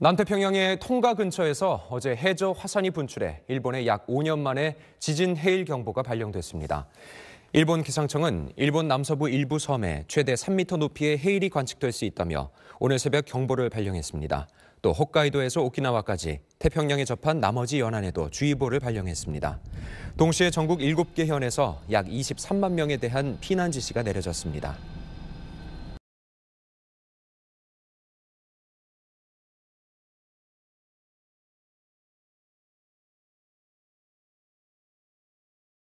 남태평양의 통가 근처에서 어제 해저 화산이 분출해 일본에 약 5년 만에 지진 해일 경보가 발령됐습니다. 일본 기상청은 일본 남서부 일부 섬에 최대 3m 높이의 해일이 관측될 수 있다며 오늘 새벽 경보를 발령했습니다. 또 홋카이도에서 오키나와까지 태평양에 접한 나머지 연안에도 주의보를 발령했습니다. 동시에 전국 7개 현에서 약 23만 명에 대한 피난 지시가 내려졌습니다.